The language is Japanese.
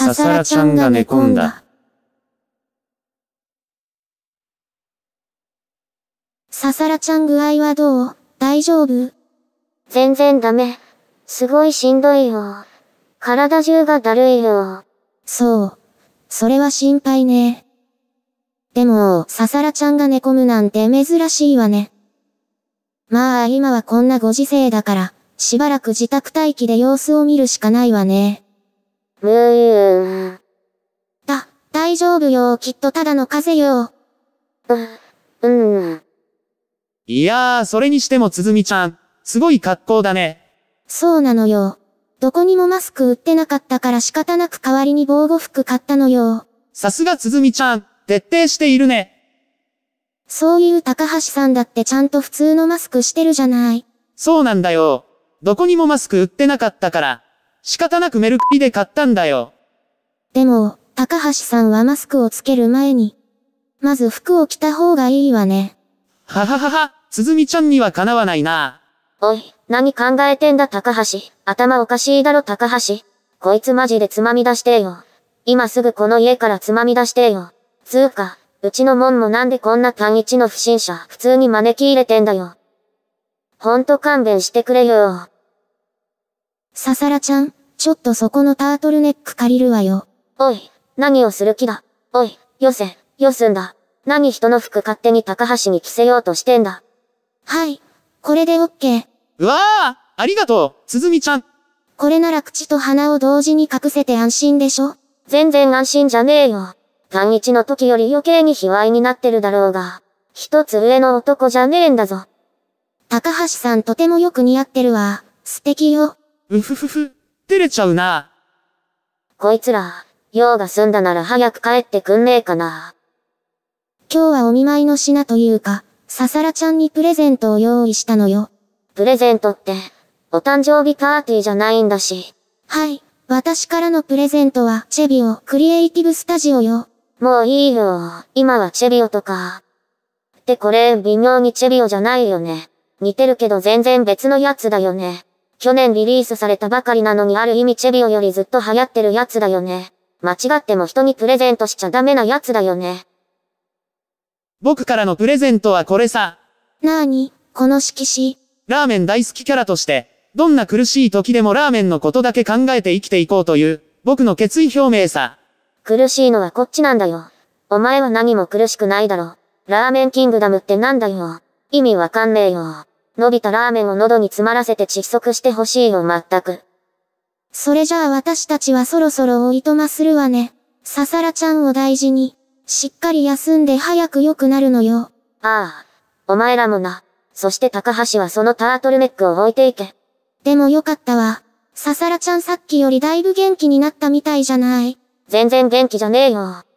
ささらちゃんが寝込んだ。ささらちゃん具合はどう大丈夫全然ダメ。すごいしんどいよ。体中がだるいよ。そう。それは心配ね。でも、ささらちゃんが寝込むなんて珍しいわね。まあ今はこんなご時世だから、しばらく自宅待機で様子を見るしかないわね。むーん。だ、大丈夫よ、きっとただの風よ。う、うん。いやー、それにしてもつづみちゃん、すごい格好だね。そうなのよ。どこにもマスク売ってなかったから仕方なく代わりに防護服買ったのよ。さすがつづみちゃん、徹底しているね。そういう高橋さんだってちゃんと普通のマスクしてるじゃない。そうなんだよ。どこにもマスク売ってなかったから。仕方なくメルクリで買ったんだよ。でも、高橋さんはマスクをつける前に、まず服を着た方がいいわね。はははは、鈴みちゃんにはかなわないな。おい、何考えてんだ高橋。頭おかしいだろ高橋。こいつマジでつまみ出してよ。今すぐこの家からつまみ出してよ。つうか、うちの門もなんでこんな単一の不審者普通に招き入れてんだよ。ほんと勘弁してくれよ。ささらちゃん、ちょっとそこのタートルネック借りるわよ。おい、何をする気だ。おい、よせ、よすんだ。何人の服勝手に高橋に着せようとしてんだ。はい、これでオッケー。うわあ、ありがとう、鈴みちゃん。これなら口と鼻を同時に隠せて安心でしょ全然安心じゃねえよ。単一の時より余計に卑猥になってるだろうが、一つ上の男じゃねえんだぞ。高橋さんとてもよく似合ってるわ。素敵よ。うふふふ。照れちゃうな。こいつら、用が済んだなら早く帰ってくんねえかな。今日はお見舞いの品というか、ささらちゃんにプレゼントを用意したのよ。プレゼントって、お誕生日パーティーじゃないんだし。はい。私からのプレゼントは、チェビオ、クリエイティブスタジオよ。もういいよ。今はチェビオとか。ってこれ、微妙にチェビオじゃないよね。似てるけど全然別のやつだよね。去年リリースされたばかりなのにある意味チェビオよりずっと流行ってるやつだよね。間違っても人にプレゼントしちゃダメなやつだよね。僕からのプレゼントはこれさ。なーに、この色紙。ラーメン大好きキャラとして、どんな苦しい時でもラーメンのことだけ考えて生きていこうという、僕の決意表明さ。苦しいのはこっちなんだよ。お前は何も苦しくないだろ。ラーメンキングダムってなんだよ。意味わかんねえよ。伸びたラーメンを喉に詰まらせて窒息してほしいよまったく。それじゃあ私たちはそろそろおいとまするわね。ささらちゃんを大事に、しっかり休んで早く良くなるのよ。ああ、お前らもな。そして高橋はそのタートルネックを置いていけ。でもよかったわ。ささらちゃんさっきよりだいぶ元気になったみたいじゃない。全然元気じゃねえよ。